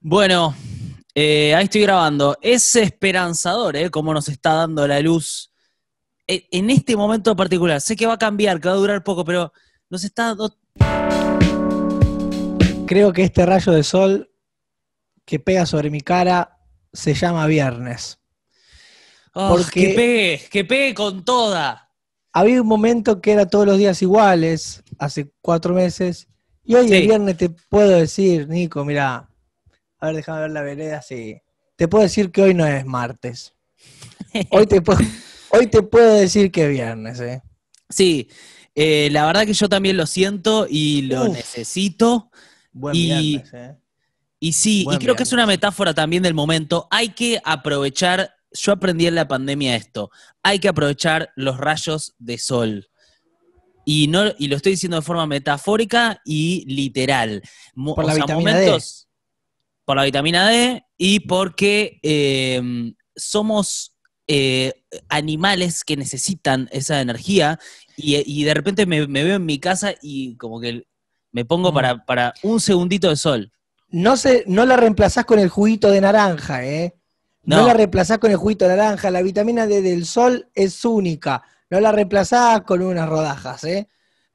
Bueno, eh, ahí estoy grabando. Es esperanzador, ¿eh? Cómo nos está dando la luz en este momento particular. Sé que va a cambiar, que va a durar poco, pero nos está dando... Creo que este rayo de sol que pega sobre mi cara se llama viernes. Oh, Porque que pegue, que pegue con toda. Había un momento que era todos los días iguales, hace cuatro meses, y hoy el viernes te puedo decir, Nico, mira, a ver, déjame ver la vereda, sí. Te puedo decir que hoy no es martes. Hoy te puedo, hoy te puedo decir que es viernes, ¿eh? Sí, eh, la verdad que yo también lo siento y lo necesito. Buen y, eh. Y sí, y creo que es una metáfora también del momento. Hay que aprovechar, yo aprendí en la pandemia esto, hay que aprovechar los rayos de sol. Y, no, y lo estoy diciendo de forma metafórica y literal. Por la o momentos, por la vitamina D y porque eh, somos eh, animales que necesitan esa energía y, de repente me, veo en mi casa y como que me pongo mm. para, un segundito de sol. No, se, no la reemplazás con el juguito de naranja, ¿eh? No. no. la reemplazás con el juguito de naranja. La vitamina D del sol es única. No la reemplazás con unas rodajas, ¿eh?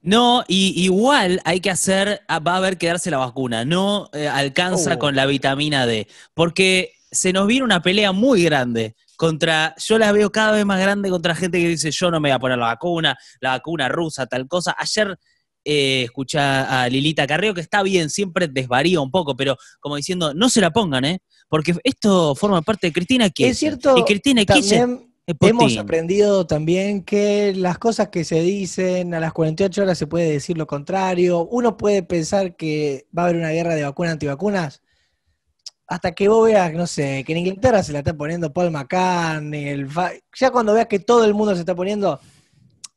No, y igual hay que hacer, ah, va a haber que darse la vacuna, no eh, alcanza oh. con la vitamina D, porque se nos viene una pelea muy grande contra, yo la veo cada vez más grande contra gente que dice yo no me voy a poner la vacuna, la vacuna rusa, tal cosa. Ayer eh, escuché a Lilita Carreo que está bien, siempre desvaría un poco, pero como diciendo, no se la pongan, ¿eh? Porque esto forma parte de Cristina que Es cierto. Y Cristina Hemos aprendido también que las cosas que se dicen a las 48 horas se puede decir lo contrario. Uno puede pensar que va a haber una guerra de vacunas antivacunas hasta que vos veas, no sé, que en Inglaterra se la está poniendo Paul McCartney, ya cuando veas que todo el mundo se está poniendo,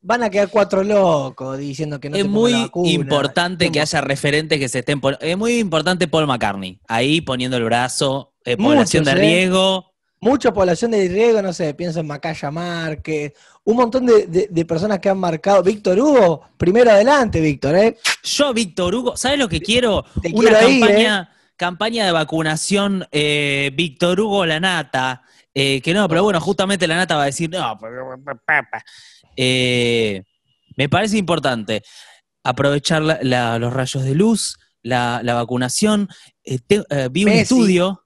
van a quedar cuatro locos diciendo que no es se muy importante que haya referentes que se estén es muy importante Paul McCartney ahí poniendo el brazo eh, población de ¿eh? riesgo mucha población de riego, no sé, pienso en Macaya Márquez, un montón de, personas que han marcado. Víctor Hugo, primero adelante, Víctor, ¿eh? Yo, Víctor Hugo, ¿sabes lo que quiero? Una ¿eh? campaña, de vacunación, eh, Víctor Hugo La Nata. Eh, que no, pero bueno, justamente La Nata va a decir, no, me parece importante aprovechar los rayos de luz, la, vacunación. vi un estudio.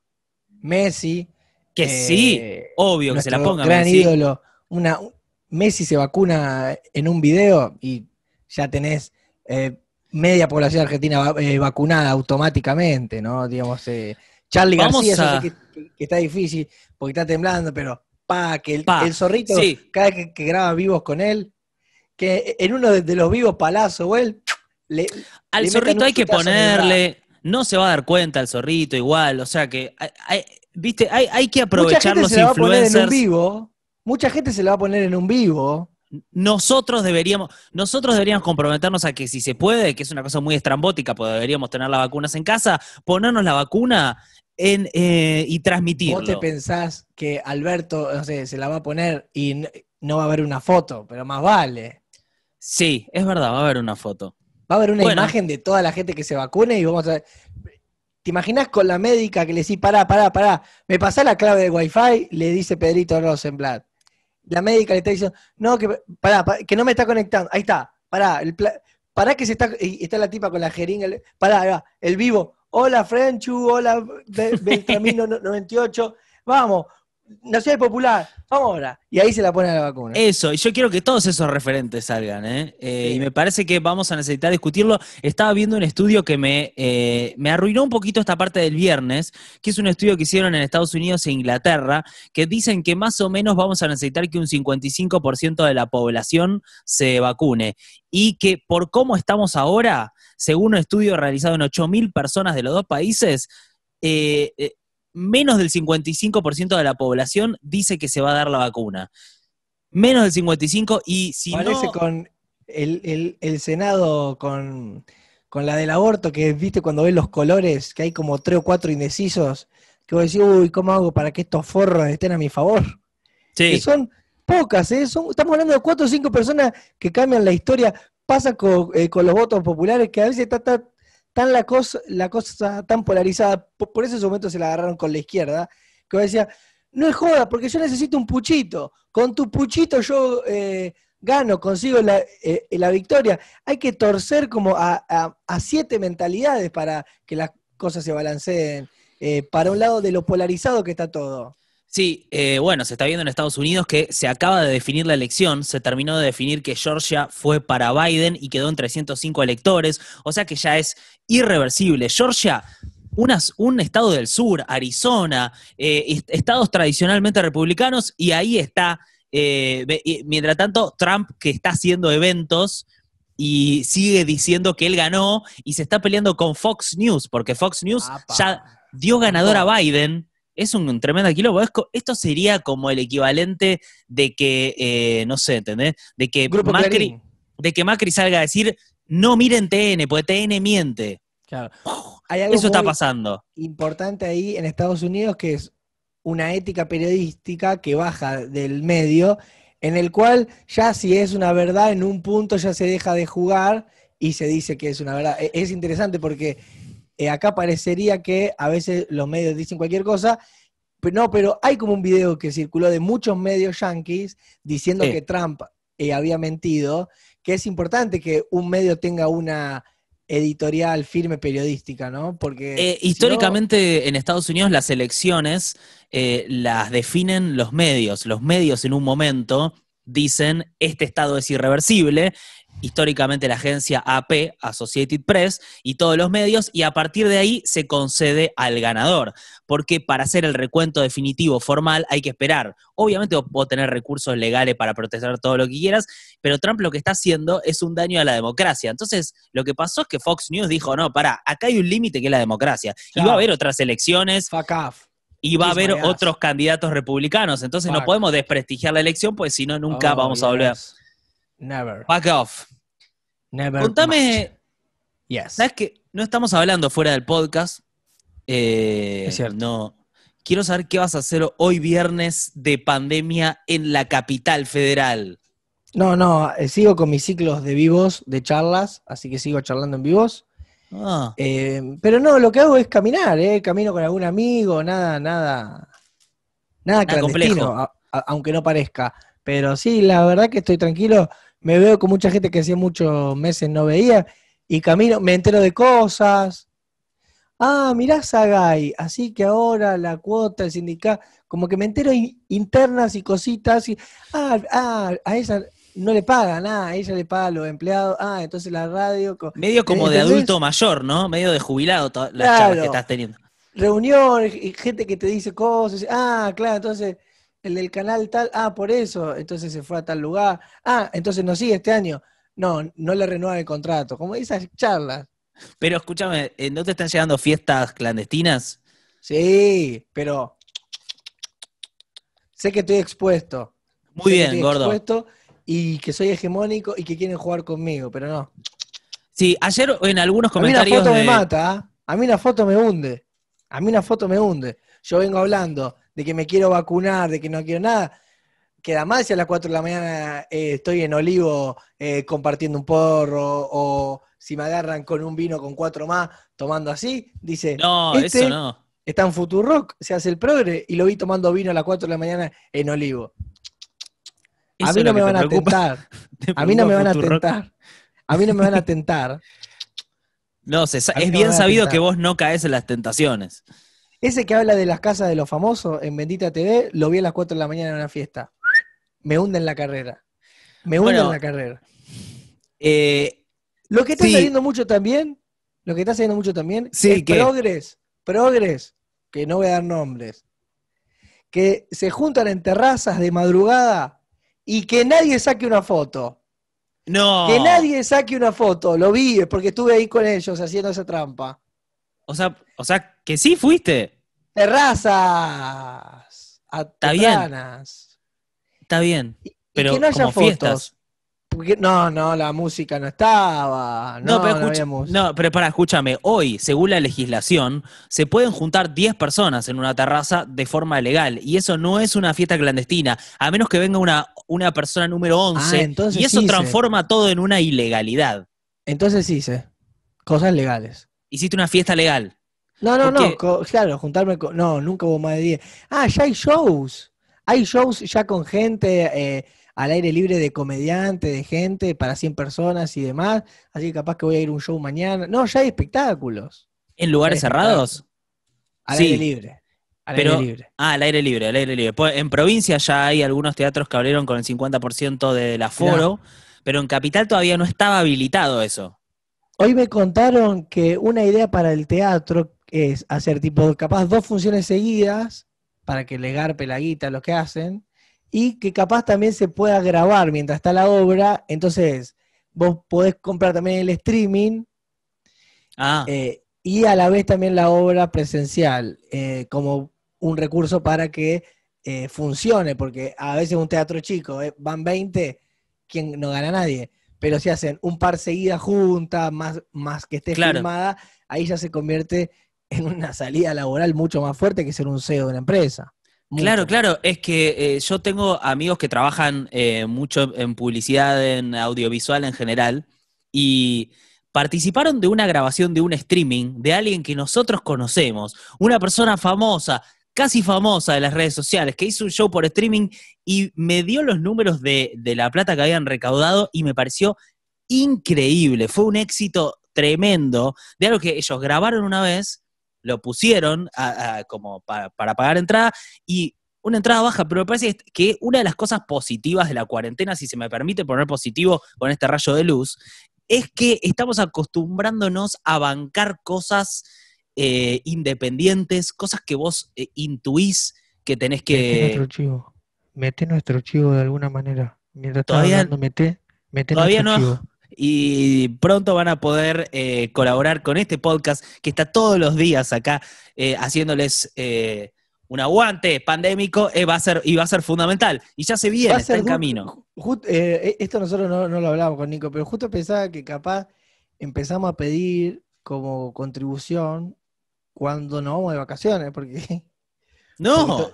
Messi, que eh, sí, obvio que se la ponga. Gran ídolo. Una, Messi se vacuna en un video y ya tenés eh, media población argentina eh, vacunada automáticamente, ¿no? Digamos, Charlie García, que, está difícil porque está temblando, pero pa, que el, zorrito, cada vez que, graba vivos con él, que en uno de, los vivos palazos él. Le, Al zorrito hay que ponerle. No se va a dar cuenta el zorrito igual, o sea que Viste, hay, que aprovechar los influencers. Mucha gente se la va a poner en un vivo. Mucha gente se la va a poner en un vivo. Nosotros deberíamos, nosotros deberíamos comprometernos a que si se puede, que es una cosa muy estrambótica, pues deberíamos tener las vacunas en casa, ponernos la vacuna eh, y transmitirlo. ¿Vos te pensás que Alberto, se la va a poner y no va a haber una foto? Pero más vale. Sí, es verdad, va a haber una foto. Va a haber una imagen de toda la gente que se vacune y vamos a ver, ¿Te imaginas con la médica que le decís, pará, pará, pará, me pasá la clave wi wifi? Le dice Pedrito Rosenblatt. La médica le está diciendo, no, que pará, que no me está conectando. Ahí está, pará, el pará que se está, está la tipa con la jeringa, pará, el vivo, hola Frenchu, hola Beltramino98, vamos, Nacional Popular, ahora. Y ahí se la ponen la vacuna. Eso, y yo quiero que todos esos referentes salgan, ¿eh? eh y me parece que vamos a necesitar discutirlo. Estaba viendo un estudio que eh, me, arruinó un poquito esta parte del viernes, que es un estudio que hicieron en Estados Unidos e Inglaterra, que dicen que más o menos vamos a necesitar que un 55% de la población se vacune. Y que por cómo estamos ahora, según un estudio realizado en 8.000 personas de los dos países, eh, eh menos del 55% de la población dice que se va a dar la vacuna. Menos del 55% y si Parece con el, Senado con, la del aborto, que viste cuando ves los colores, que hay como tres o cuatro indecisos, que vos decís, uy, ¿cómo hago para que estos forros estén a mi favor? Sí. son pocas, ¿eh? son, estamos hablando de cuatro o cinco personas que cambian la historia, pasa eh, con, los votos populares, que a veces está tan la cosa, la cosa tan polarizada, por, eso momento se la agarraron con la izquierda, que decía, no es joda, porque yo necesito un puchito, con tu puchito yo eh, gano, consigo eh, eh, la, victoria. Hay que torcer como a, a, siete mentalidades para que las cosas se balanceen para un lado de lo polarizado que está todo. Sí, eh, bueno, se está viendo en Estados Unidos que se acaba de definir la elección, se terminó de definir que Georgia fue para Biden y quedó en 305 electores, o sea que ya es irreversible. Georgia, unas, un estado del sur, Arizona, eh, estados tradicionalmente republicanos, y ahí está, eh, mientras tanto, Trump que está haciendo eventos y sigue diciendo que él ganó y se está peleando con Fox News, porque Fox News ya dio ganador a Biden es un tremendo quilombo. Esto sería como el equivalente de que, eh, no sé, ¿entendés? De que, Macri, de que Macri salga a decir, no miren TN, porque TN miente. Eso está pasando. Importante ahí en Estados Unidos que es una ética periodística que baja del medio, en el cual ya si es una verdad, en un punto ya se deja de jugar y se dice que es una verdad. E, es interesante porque eh, acá parecería que a veces los medios dicen cualquier cosa, pero no, pero hay como un video que circuló de muchos medios yanquis diciendo que Trump eh, había mentido, que es importante que un medio tenga una editorial firme periodística, ¿no? Porque eh, históricamente en Estados Unidos las elecciones las definen los medios. Los medios en un momento dicen este estado es irreversible históricamente la agencia AP, Associated Press, y todos los medios, y a partir de ahí se concede al ganador, porque para hacer el recuento definitivo formal hay que esperar. Obviamente puedo tener recursos legales para protestar todo lo que quieras, pero Trump lo que está haciendo es un daño a la democracia. Entonces, lo que pasó es que Fox News dijo, no, para acá hay un límite que es la democracia, y va a haber otras elecciones. Fuck y va a haber otros candidatos republicanos. Entonces no podemos desprestigiar la elección, pues si no, nunca oh, vamos a volver. Never. Back off. Never. Contame. Yes. ¿Sabes que no estamos hablando fuera del podcast? Eh, es cierto. No. Quiero saber qué vas a hacer hoy viernes de pandemia en la capital federal. No, no, eh, sigo con mis ciclos de vivos, de charlas, así que sigo charlando en vivos. Ah. Eh, pero no, lo que hago es caminar, ¿eh? camino con algún amigo, nada, nada, nada, nada aunque no parezca. Pero sí, la verdad que estoy tranquilo me veo con mucha gente que hacía muchos meses no veía y camino, me entero de cosas. Ah, mirá Sagay, así que ahora la cuota, el sindicato, como que me entero internas y cositas. Y, ah, ah a esa no le pagan, nada a ella le paga a los empleados, ah, entonces la radio. Medio como de adulto mayor, ¿no? Medio de jubilado las charlas que estás teniendo. Reunión, gente que te dice cosas, ah, claro, entonces el del canal tal, ah, por eso, entonces se fue a tal lugar, ah, entonces no sigue este año. No, no le renueva el contrato, como esas charlas. Pero escúchame, eh, ¿no te están llegando fiestas clandestinas? Sí, pero sé que estoy expuesto. Muy bien, gordo. y que soy hegemónico y que quieren jugar conmigo, pero no. Sí, ayer en algunos comentarios. A mí una foto me mata, ¿ah? a mí una foto me hunde. A mí una foto me hunde. Yo vengo hablando de que me quiero vacunar, de que no quiero nada. Queda más si a las 4 de la mañana eh, estoy en Olivo eh, compartiendo un porro o si me agarran con un vino con cuatro más tomando así, dice, no, este eso no. Está en Futurock, se hace el progre y lo vi tomando vino a las 4 de la mañana en Olivo. A mí, no me van a, tentar. a mí no me van a tentar. A mí no me van a tentar. no sé es bien sabido que vos no caes en las tentaciones. Ese que habla de las casas de los famosos en Bendita TV, lo vi a las 4 de la mañana en una fiesta. Me hunde en la carrera. Me hunde en la carrera. Eh, lo que está saliendo mucho también, lo que está saliendo mucho también, es que... progres, progres, que no voy a dar nombres, que se juntan en terrazas de madrugada y que nadie saque una foto. No. Que nadie saque una foto, lo vi, porque estuve ahí con ellos haciendo esa trampa. O sea, o sea que sí fuiste. Terrazas. A Está bien. Está bien. pero que no haya Fiestas. no, no, la música no estaba. No, no pero, no, pero para, escúchame. Hoy, según la legislación, se pueden juntar 10 personas en una terraza de forma legal. Y eso no es una fiesta clandestina, a menos que venga una, una persona número 11. Ah, y eso transforma todo en una ilegalidad. Entonces hice cosas legales. Hiciste una fiesta legal. No, no, no, claro, juntarme con... No, nunca hubo más de 10. Ah, ya hay shows. Hay shows ya con gente eh, al aire libre de comediante, de gente, para 100 personas y demás. Así que capaz que voy a ir a un show mañana. No, ya hay espectáculos. ¿En lugares cerrados? Al aire libre. Al aire libre. Ah, al aire libre, al aire libre. Pues, en provincia ya hay algunos teatros que abrieron con el 50% del aforo. Pero en Capital todavía no estaba habilitado eso. Hoy me contaron que una idea para el teatro es hacer tipo capaz dos funciones seguidas para que le garpe la guita a los que hacen y que capaz también se pueda grabar mientras está la obra. Entonces, vos podés comprar también el streaming ah. eh, y a la vez también la obra presencial eh, como un recurso para que eh, funcione, porque a veces un teatro chico, van 20, quien no gana nadie. Pero si hacen un par seguida juntas, más, más que esté filmada, ahí ya se convierte en una salida laboral mucho más fuerte que ser un CEO de una empresa. Claro, claro, es que eh, yo tengo amigos que trabajan eh, mucho en publicidad, en audiovisual en general, y participaron de una grabación de un streaming de alguien que nosotros conocemos, una persona famosa, casi famosa de las redes sociales, que hizo un show por streaming y me dio los números de, de la plata que habían recaudado y me pareció increíble, fue un éxito tremendo de algo que ellos grabaron una vez lo pusieron como para pagar entrada y una entrada baja, pero me parece que una de las cosas positivas de la cuarentena, si se me permite poner positivo con este rayo de luz, es que estamos acostumbrándonos a bancar cosas eh, independientes, cosas que vos eh, intuís que tenés que... Mete nuestro chivo, mete nuestro chivo de alguna manera. Mientras todavía hablando, meté, meté todavía no, y pronto van a poder eh, colaborar con este podcast que está todos los días acá eh, haciéndoles eh, un aguante pandémico va a ser, y va a ser fundamental. Y ya se viene, el camino. esto nosotros no, lo hablábamos con Nico, pero justo pensaba que capaz empezamos a pedir como contribución cuando no vamos de vacaciones, porque... No,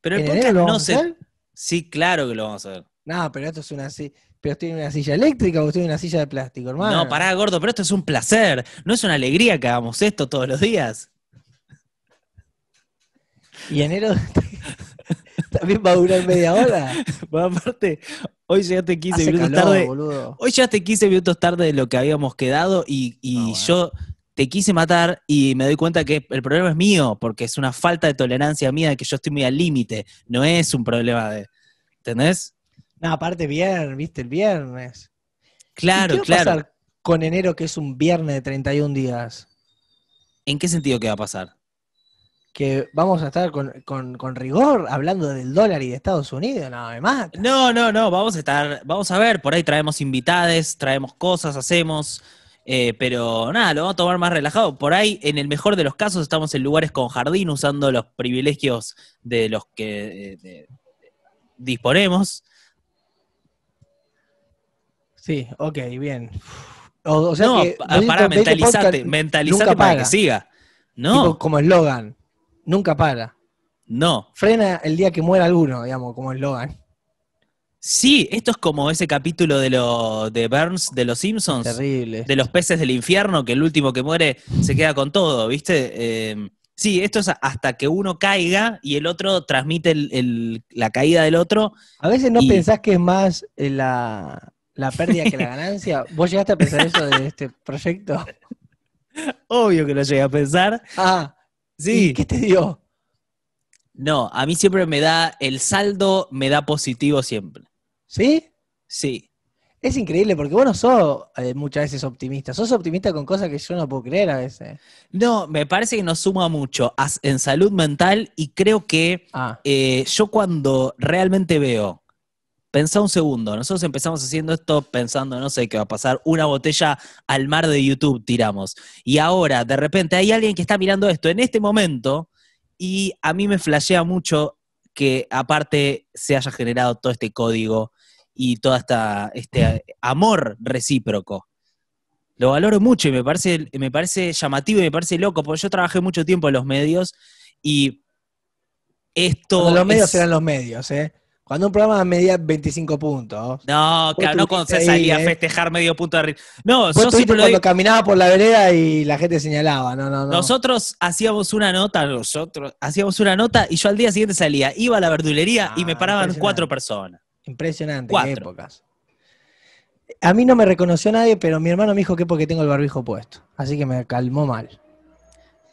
pero el podcast no se... Sí, claro que lo vamos a ver. No, pero esto es una así pero estoy en una silla eléctrica o estoy en una silla de plástico, hermano. No, pará, gordo, pero esto es un placer. No es una alegría que hagamos esto todos los días. Y enero también va a durar media hora. Bueno, aparte, hoy llegaste 15 Hace minutos tarde. Boludo. Hoy llegaste 15 minutos tarde de lo que habíamos quedado y, yo te quise matar y me doy cuenta que el problema es mío, porque es una falta de tolerancia mía, de que yo estoy muy al límite. No es un problema de. ¿Entendés? aparte viernes, viste, el viernes. Claro, claro. qué va claro. A pasar con enero que es un viernes de 31 días? ¿En qué sentido que va a pasar? Que vamos a estar con, rigor hablando del dólar y de Estados Unidos, nada más. No, no, no, vamos a estar, vamos a ver, por ahí traemos invitades, traemos cosas, hacemos, eh, pero nada, lo vamos a tomar más relajado. Por ahí, en el mejor de los casos, estamos en lugares con jardín usando los privilegios de los que eh, disponemos. Sí, ok, bien. O, no, para, mentalizarte, para que siga. No. como eslogan, nunca para. No. Frena el día que muera alguno, digamos, como eslogan. Sí, esto es como ese capítulo de, lo, de Burns de los Simpsons. Terrible. De los peces del infierno, que el último que muere se queda con todo, ¿viste? Em, sí, esto es hasta que uno caiga y el otro transmite la caída del otro. A veces no pensás que es más eh, la, la pérdida que la ganancia. ¿Vos llegaste a pensar eso de este proyecto? Obvio que lo llegué a pensar. Ah, sí. ¿Y ¿Qué te dio? No, a mí siempre me da, el saldo me da positivo siempre. ¿Sí? Sí. Es increíble porque vos no sos eh, muchas veces optimista, sos optimista con cosas que yo no puedo creer a veces. No, me parece que nos suma mucho en salud mental y creo que ah. eh, yo cuando realmente veo Pensá un segundo, nosotros empezamos haciendo esto pensando, no sé qué va a pasar, una botella al mar de YouTube tiramos. Y ahora, de repente, hay alguien que está mirando esto en este momento y a mí me flashea mucho que aparte se haya generado todo este código y todo esta, este amor recíproco. Lo valoro mucho y me parece, me parece llamativo y me parece loco, porque yo trabajé mucho tiempo en los medios y esto... los medios eran los medios, ¿eh? Cuando un programa medía 25 puntos. No, claro, no cuando se salía a ¿eh? festejar medio punto de arriba. No, yo siempre cuando caminaba por la vereda y la gente señalaba, no, no, no. Nosotros hacíamos una nota, nosotros hacíamos una nota y yo al día siguiente salía, iba a la verdulería y me ah, paraban cuatro personas. Impresionante, cuatro. Qué épocas. A mí no me reconoció nadie, pero mi hermano me dijo que es porque tengo el barbijo puesto. Así que me calmó mal.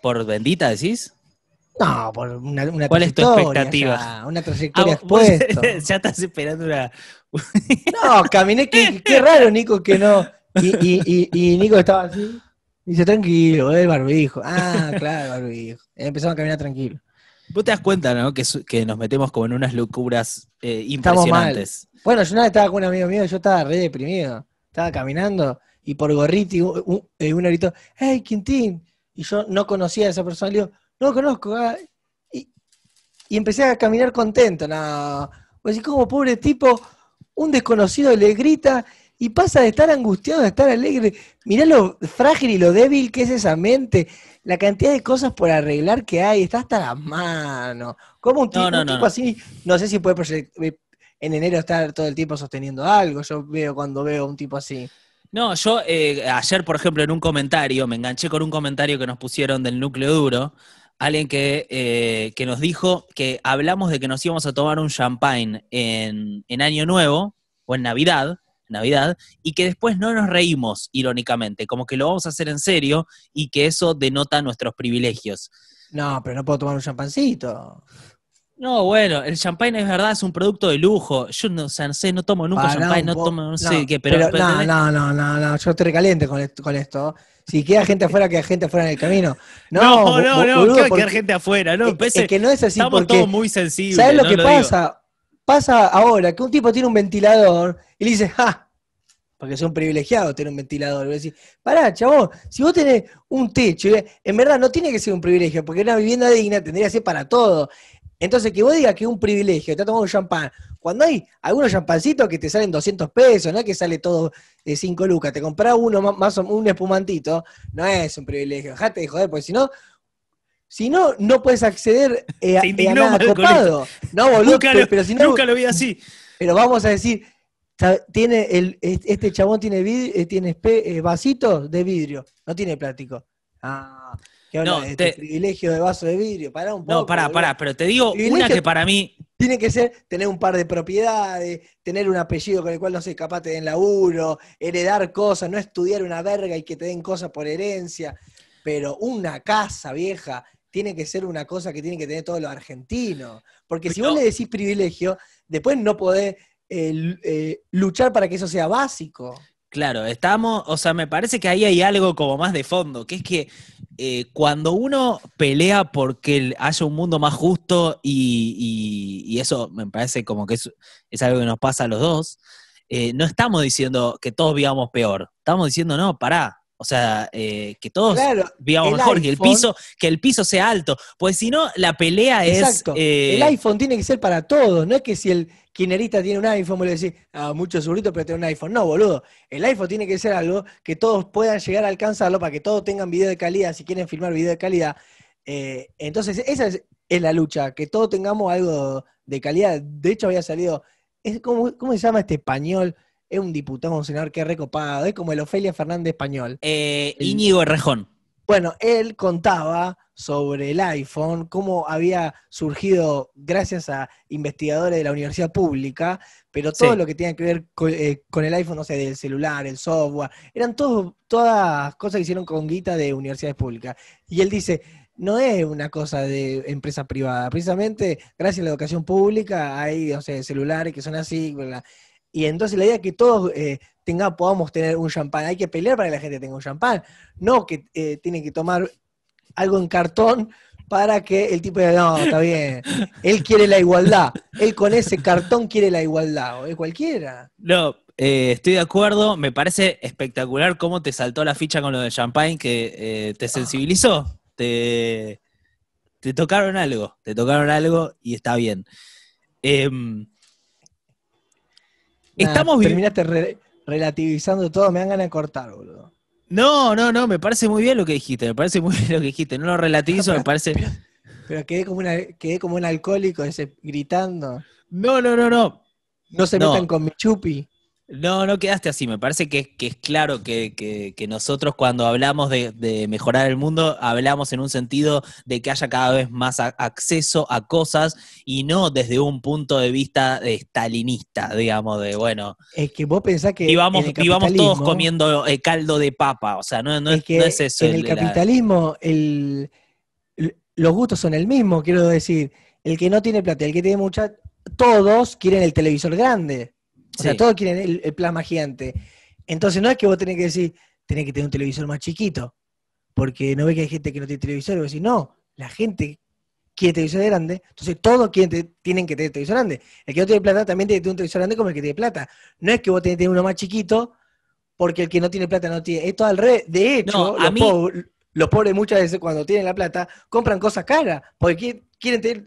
¿Por bendita decís? No, por una, una ¿Cuál es tu expectativa? una trayectoria ah, expuesta. Ya estás esperando una. no, caminé, qué, raro, Nico, que no. Y, Nico estaba así. Dice, tranquilo, el barbijo. Ah, claro, barbijo. Empezamos a caminar tranquilo. Vos te das cuenta, ¿no? Que, que nos metemos como en unas locuras eh, impresionantes. Bueno, yo una vez estaba con un amigo mío, yo estaba re deprimido. Estaba caminando y por gorriti eh, un gritó, ¡Hey, Quintín! Y yo no conocía a esa persona, le digo, no conozco. Ah, y, empecé a caminar contento. No. Pues así como pobre tipo, un desconocido le grita y pasa de estar angustiado a estar alegre. Mirá lo frágil y lo débil que es esa mente, la cantidad de cosas por arreglar que hay, está hasta la mano. Como un, tipo, así, no sé si puede eh, en enero estar todo el tiempo sosteniendo algo, yo veo cuando veo un tipo así. No, yo eh, ayer, por ejemplo, en un comentario, me enganché con un comentario que nos pusieron del núcleo duro, alguien eh, que, nos dijo que hablamos de que nos íbamos a tomar un champagne en, Año Nuevo o en Navidad, Navidad, y que después no nos reímos, irónicamente, como que lo vamos a hacer en serio y que eso denota nuestros privilegios. No, pero no puedo tomar un champancito. No, bueno, el champagne es verdad, es un producto de lujo. Yo no, no sé, no tomo nunca champagne, no tomo, no, sé qué, pero. no, no, no, no, no, yo estoy recaliente con, esto. Con esto. Si queda gente afuera, queda gente afuera en el camino. No, no, no, Quiero que quedar gente afuera, no, es, que no es así estamos todos muy sensibles. ¿Sabes lo que pasa? Pasa ahora que un tipo tiene un ventilador y le dice, ¡ja! porque son privilegiados tener un ventilador. Voy a decir, pará, chabón, si vos tenés un techo, en verdad no tiene que ser un privilegio, porque una vivienda digna tendría que ser para todo. Entonces, que vos digas que es un privilegio, te tomado un champán, cuando hay algunos champancitos que te salen 200 pesos, no es que sale todo de eh, 5 lucas, te compras uno más o un espumantito, no es un privilegio, dejate de joder, porque si no, si no, no puedes acceder eh, a, eh, nada copado. No, boludo, lo, pero si no, nunca lo vi así. Pero vamos a decir, tiene el, este chabón tiene, tiene vasitos de vidrio, no tiene plástico. Ah, no, privilegio de vaso de vidrio? para un poco. No, pará, pará, pero te digo una que para mí. Tiene que ser tener un par de propiedades, tener un apellido con el cual no se capaz te den laburo, heredar cosas, no estudiar una verga y que te den cosas por herencia. Pero una casa vieja tiene que ser una cosa que tiene que tener todos los argentinos. Porque si vos le decís privilegio, después no podés eh, eh, luchar para que eso sea básico. Claro, estamos, o sea, me parece que ahí hay algo como más de fondo, que es que eh, cuando uno pelea porque haya un mundo más justo y, eso me parece como que es, algo que nos pasa a los dos, eh, no estamos diciendo que todos vivamos peor, estamos diciendo, no, pará, o sea, eh, que todos vivamos mejor, que el, piso, que el piso sea alto. Pues si no, la pelea es. el iPhone tiene que ser para todos, no es que si el, Quinerita tiene un iPhone, Me le decís, ah, mucho segurito, pero tiene un iPhone. No, boludo. El iPhone tiene que ser algo que todos puedan llegar a alcanzarlo para que todos tengan video de calidad, si quieren filmar video de calidad. Eh, entonces, esa es, la lucha, que todos tengamos algo de calidad. De hecho, había salido, es ¿cómo se llama este español? Es un diputado, un senador que es recopado, es como el Ofelia Fernández español. Eh, Íñigo Rejón. Bueno, él contaba sobre el iPhone, cómo había surgido gracias a investigadores de la universidad pública, pero todo lo que tenía que ver eh, con, el iPhone, no sé, del celular, el software, eran todas cosas que hicieron con guita de universidades públicas. Y él dice, no es una cosa de empresa privada, precisamente gracias a la educación pública hay, celulares que son así, ¿verdad? Y entonces la idea es que todos eh, podamos tener un champán. Hay que pelear para que la gente tenga un champán. No que eh, tiene que tomar algo en cartón para que el tipo diga, no, está bien. Él quiere la igualdad. Él con ese cartón quiere la igualdad. O es cualquiera. No, eh, estoy de acuerdo. Me parece espectacular cómo te saltó la ficha con lo de champagne, que te sensibilizó. Te, te tocaron algo. Te tocaron algo y está bien. Em, Estamos Terminaste relativizando todo, me dan ganas de cortar, boludo. No, no, no, me parece muy bien lo que dijiste, me parece muy bien lo que dijiste, no lo relativizo, me parece... Pero, pero quedé, como una, quedé como un alcohólico ese, gritando. No, no, no, no. No se metan con mi chupi. No, no quedaste así. Me parece que, es claro que, nosotros cuando hablamos de, mejorar el mundo, hablamos en un sentido de que haya cada vez más acceso a cosas y no desde un punto de vista estalinista, digamos, de bueno. Es que vos pensás que. Íbamos, vamos todos comiendo eh, caldo de papa, o sea, no, es, eso. En el, capitalismo, los gustos son el mismo, quiero decir. El que no tiene plata, el que tiene mucha. Todos quieren el televisor grande. O sea, todos quieren el, plan gigante. Entonces no es que vos tenés que decir, tenés que tener un televisor más chiquito, porque no ve que hay gente que no tiene televisor, y vos no, la gente quiere televisor grande, entonces todos quieren, tienen que tener televisor grande. El que no tiene plata también tiene que tener un televisor grande como el que tiene plata. No es que vos tenés que tener uno más chiquito, porque el que no tiene plata no tiene. Es al revés. De hecho, los, pobres, muchas veces cuando tienen la plata compran cosas caras, porque quieren tener,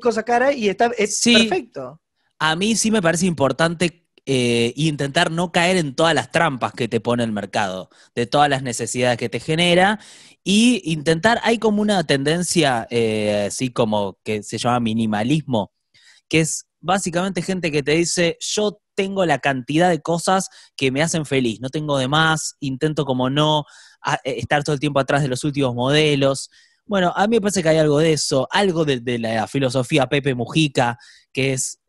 cosas caras y está es perfecto. A mí sí me parece importante e intentar no caer en todas las trampas que te pone el mercado, de todas las necesidades que te genera, y intentar, hay como una tendencia, eh, así como que se llama minimalismo, que es básicamente gente que te dice, yo tengo la cantidad de cosas que me hacen feliz, no tengo de más, intento como no eh, estar todo el tiempo atrás de los últimos modelos. Bueno, a mí me parece que hay algo de eso, algo de, la filosofía Pepe Mujica, que es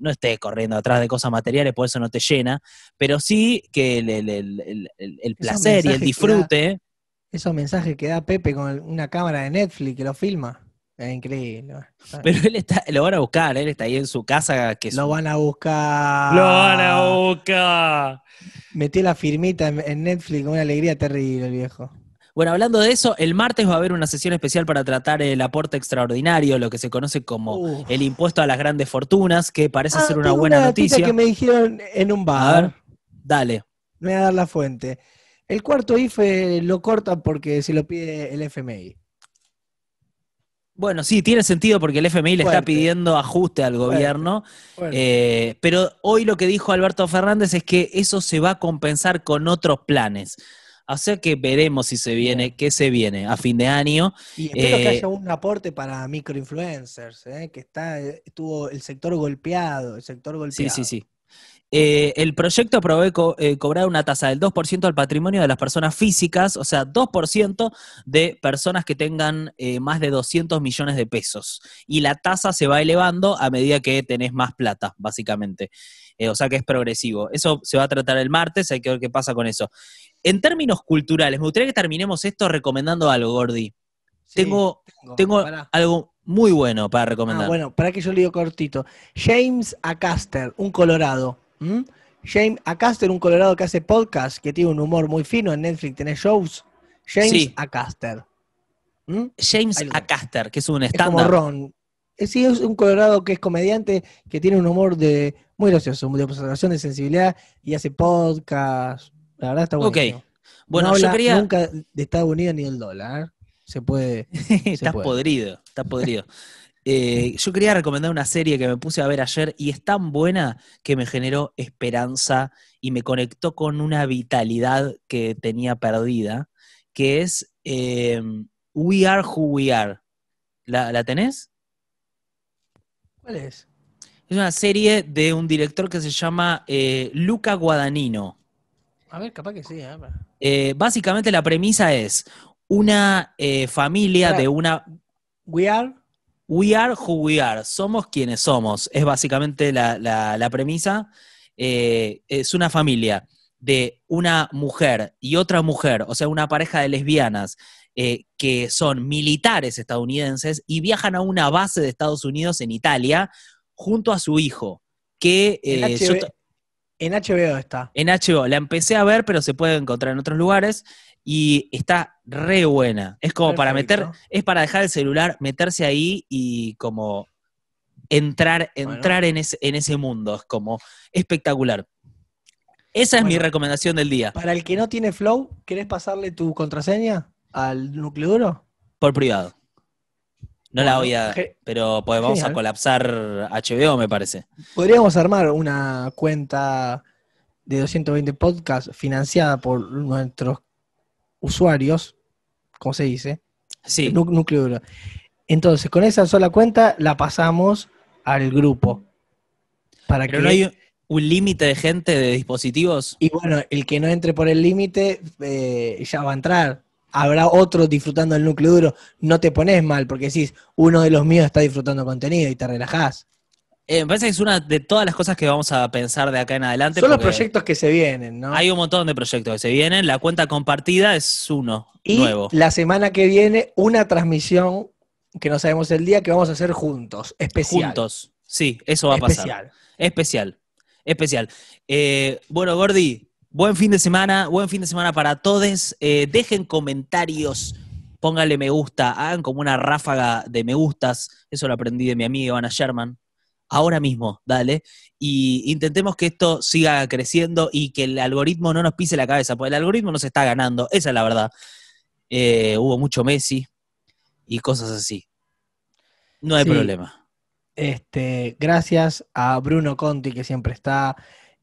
no estés corriendo atrás de cosas materiales, por eso no te llena, pero sí que el, el, placer y el disfrute. esos mensajes que da Pepe con una cámara de Netflix que lo filma. Es increíble. Pero él está, lo van a buscar, él está ahí en su casa. Que Lo van a buscar. Lo van a buscar. Metí la firmita en Netflix con una alegría terrible, el viejo. Bueno, hablando de eso, el martes va a haber una sesión especial para tratar el aporte extraordinario, lo que se conoce como el impuesto a las grandes fortunas, que parece ah, ser una buena una noticia. que me dijeron en un bar. A ver, dale. Me voy a dar la fuente. El cuarto IFE lo corta porque se lo pide el FMI. Bueno, sí, tiene sentido porque el FMI le está pidiendo ajuste al gobierno, eh, pero hoy lo que dijo Alberto Fernández es que eso se va a compensar con otros planes. O sea que veremos si se viene, qué se viene a fin de año. Y espero que eh, haya un aporte para microinfluencers, eh, que está, estuvo el sector golpeado, el sector golpeado. Sí, sí, eh, sí. el proyecto provee cobrar una tasa del 2% al patrimonio de las personas físicas, o sea, 2% de personas que tengan más de 200 millones de pesos. Y la tasa se va elevando a medida que tenés más plata, básicamente. o sea que es progresivo. Eso se va a tratar el martes, hay que ver qué pasa con eso. En términos culturales, me gustaría que terminemos esto recomendando algo, Gordy. tengo, tengo, algo muy bueno para recomendar. Ah, bueno, para que yo digo cortito. James Acaster, un colorado. James Acaster, un colorado que hace podcast, que tiene un humor muy fino en Netflix, tiene shows. James Acaster. James Acaster, que es un estándar. Es eh, Sí, es un colorado que es comediante, que tiene un humor de muy gracioso, de observación, de sensibilidad, y hace podcast. La verdad está Ok. Bueno, nunca de Estados Unidos ni el dólar. ¿eh? Se puede. estás podrido, está eh, podrido. yo quería recomendar una serie que me puse a ver ayer y es tan buena que me generó esperanza y me conectó con una vitalidad que tenía perdida, que es em, We Are Who We Are. ¿La, tenés? ¿Cuál es? Es una serie de un director que se llama eh, Luca Guadagnino. A ver, capaz que sí. ¿eh? Eh, básicamente la premisa es una eh, familia de una... We are... We are who we are, somos quienes somos, es básicamente la, premisa. es una familia de una mujer y otra mujer, o sea, una pareja de lesbianas que son militares estadounidenses y viajan a una base de Estados Unidos en Italia junto a su hijo. Que, en HBO está. En HBO. La empecé a ver, pero se puede encontrar en otros lugares. Y está re buena. Es como para meter, es para dejar el celular, meterse ahí y como entrar, entrar en, en ese mundo. Es como espectacular. Esa es mi recomendación del día. Para el que no tiene flow, ¿querés pasarle tu contraseña al núcleo duro? Por privado. No la voy a. Pero pues, vamos a colapsar HBO, me parece. Podríamos armar una cuenta de 220 podcasts financiada por nuestros usuarios, como se dice. Sí. Núcleo Entonces, con esa sola cuenta la pasamos al grupo. Para pero que... no hay un límite de gente de dispositivos. Y bueno, el que no entre por el límite eh, ya va a entrar habrá otros disfrutando del núcleo duro, no te pones mal porque decís, uno de los míos está disfrutando contenido y te relajás. Eh, me parece que es una de todas las cosas que vamos a pensar de acá en adelante. Son los proyectos que se vienen, ¿no? Hay un montón de proyectos que se vienen. La cuenta compartida es uno y nuevo. La semana que viene, una transmisión que no sabemos el día que vamos a hacer juntos. Especial. Juntos, sí, eso va a pasar. Especial. Especial. Especial. Eh, bueno, Gordi, Buen fin de semana, buen fin de semana para todos. Eh, dejen comentarios, pónganle me gusta, hagan como una ráfaga de me gustas. Eso lo aprendí de mi amiga Ivana Sherman. Ahora mismo, dale. Y intentemos que esto siga creciendo y que el algoritmo no nos pise la cabeza, porque el algoritmo nos está ganando, esa es la verdad. Eh, hubo mucho Messi y cosas así. No hay problema. Este, gracias a Bruno Conti, que siempre está.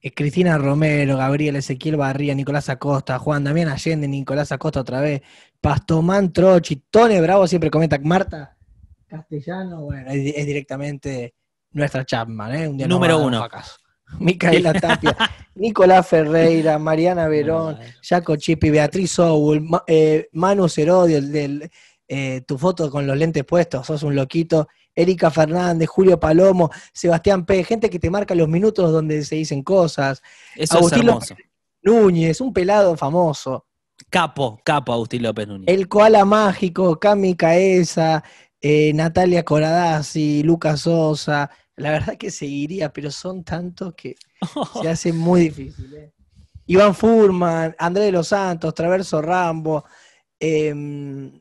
Eh, Cristina Romero, Gabriel Ezequiel Barría, Nicolás Acosta, Juan Damián Allende, Nicolás Acosta otra vez, Pastomán Trochi, Tone Bravo siempre comenta, Marta Castellano, bueno, es, directamente nuestra Chapman, ¿eh? Un día Número uno. Micaela Tapia, Nicolás Ferreira, Mariana Verón, eh. Jaco Chipi, Beatriz Oul, eh, Manu Cerodio, del, tu foto con los lentes puestos, sos un loquito, Erika Fernández, Julio Palomo, Sebastián P., gente que te marca los minutos donde se dicen cosas. López Núñez, un pelado famoso. Capo, capo Agustín López Núñez. El Koala Mágico, Cami Caesa, eh, Natalia Coradazzi, Lucas Sosa. La verdad que seguiría, pero son tantos que se hacen muy difícil. Eh. Iván Furman, Andrés de los Santos, Traverso Rambo, em,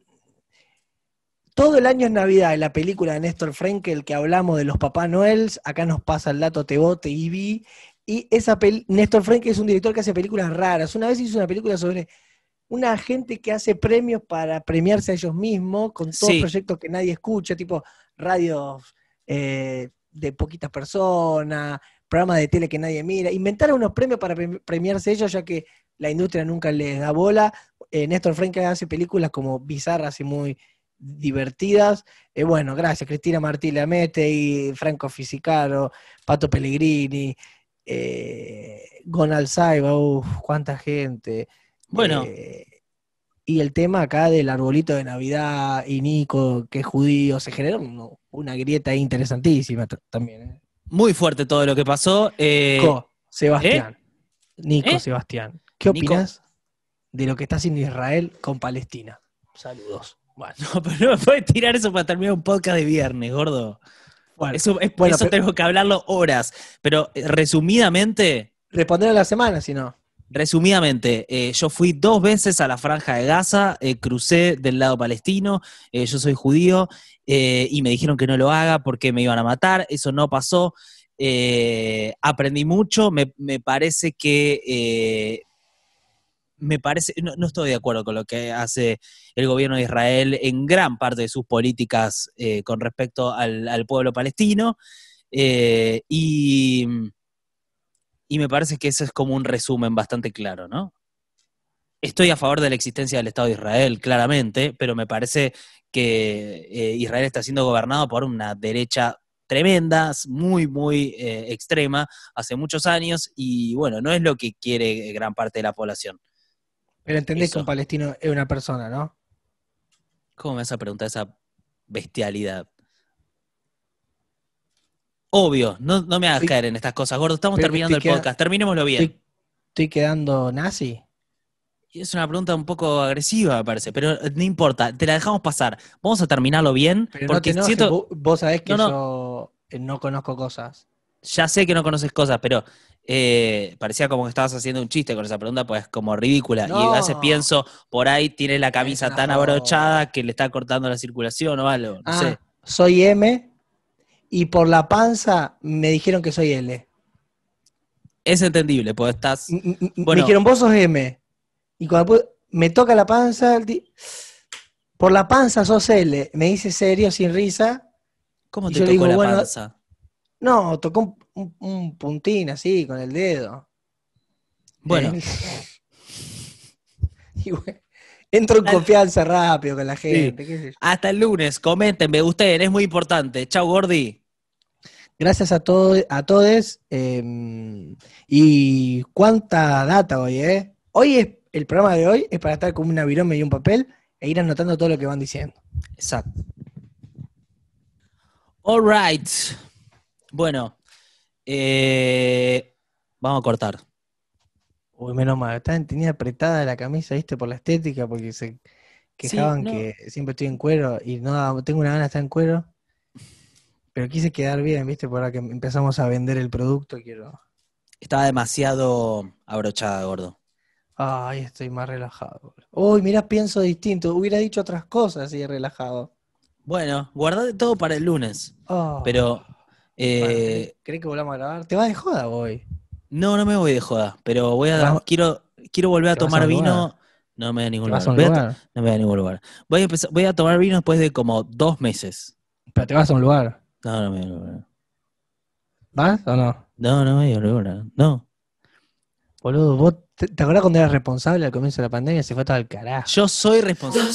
todo el año es Navidad, en la película de Néstor Frenkel que hablamos de los Papá Noels, acá nos pasa el dato Tebote y vi, y esa Néstor Frenkel es un director que hace películas raras. Una vez hizo una película sobre una gente que hace premios para premiarse a ellos mismos, con todos proyectos que nadie escucha, tipo radios eh, de poquitas personas, programas de tele que nadie mira. Inventaron unos premios para premiarse ellos, ya que la industria nunca les da bola. Eh, Néstor Frenkel hace películas como bizarras y muy divertidas. Eh, bueno, gracias, Cristina Martí Lamete y Franco Fisicaro, Pato Pellegrini, eh, Gonal Saiba, uff, cuánta gente. Bueno. Eh, y el tema acá del arbolito de Navidad y Nico, que es judío, se generó una grieta interesantísima también. Eh. Muy fuerte todo lo que pasó. Eh, Nico, Sebastián. Nico, Sebastián. ¿Qué opinas de lo que está haciendo Israel con Palestina? Saludos. Bueno, pero no me puedes tirar eso para terminar un podcast de viernes, gordo. Bueno, eso, es, tengo que hablarlo horas. Pero eh, resumidamente. Responder a la semana, si no. Resumidamente, eh, yo fui dos veces a la franja de Gaza, eh, crucé del lado palestino, yo soy judío, y me dijeron que no lo haga porque me iban a matar, eso no pasó. aprendí mucho, me parece que me parece, no, no, estoy de acuerdo con lo que hace el gobierno de Israel en gran parte de sus políticas eh, con respecto al, pueblo palestino. Eh, y, y me parece que eso es como un resumen bastante claro, ¿no? Estoy a favor de la existencia del Estado de Israel, claramente, pero me parece que eh, Israel está siendo gobernado por una derecha tremenda, muy, muy extrema, hace muchos años, y bueno, no es lo que quiere gran parte de la población. Pero entendés que un palestino es una persona, ¿no? ¿Cómo me vas a preguntar esa bestialidad? Obvio, no, no me hagas caer en estas cosas, gordo. Estamos terminando el podcast, terminémoslo bien. Estoy, quedando nazi. Es una pregunta un poco agresiva, me parece, pero no importa, te la dejamos pasar. Vamos a terminarlo bien. porque vos, sabés que yo eh, no conozco cosas ya sé que no conoces cosas, pero eh, parecía como que estabas haciendo un chiste con esa pregunta, pues como ridícula. Y a veces pienso, por ahí tiene la camisa tan abrochada que le está cortando la circulación o algo. No ah, Soy M y por la panza me dijeron que soy L. Es entendible, pues estás. Me dijeron, vos sos M. Y cuando me toca la panza, por la panza sos L. Me dice serio, sin risa. ¿Cómo te tocó la panza? No, tocó un, puntín así con el dedo. Bueno. entro en confianza rápido con la gente. Hasta el lunes, coméntenme, ustedes, es muy importante. Chau, Gordi. Gracias a todos, a em, y cuánta data hoy, ¿eh? Hoy es el programa de hoy es para estar con una avirón y un papel e ir anotando todo lo que van diciendo. Exacto. All right. Bueno, eh, vamos a cortar. Uy, menos mal. Tenía apretada la camisa, viste, por la estética, porque se quejaban que siempre estoy en cuero y no tengo una gana de estar en cuero. Pero quise quedar bien, viste, por ahora que empezamos a vender el producto, quiero. Estaba demasiado abrochada, gordo. Ay, estoy más relajado. Uy, mirá, pienso distinto. Hubiera dicho otras cosas y he relajado. Bueno, guardad todo para el lunes. Ah. Pero eh, ¿Crees que volvamos a grabar? ¿Te vas de joda voy? No, no me voy de joda, pero voy a quiero quiero volver a tomar vino. No me da ningún lugar. a No me da ningún lugar. Voy a, tomar vino después de como dos meses. Pero te vas a un lugar. No, no me da ningún lugar. ¿Vas o no? No, no me da lugar. No. Boludo, te, acordás cuando eras responsable al comienzo de la pandemia, se fue todo al carajo. Yo soy responsable.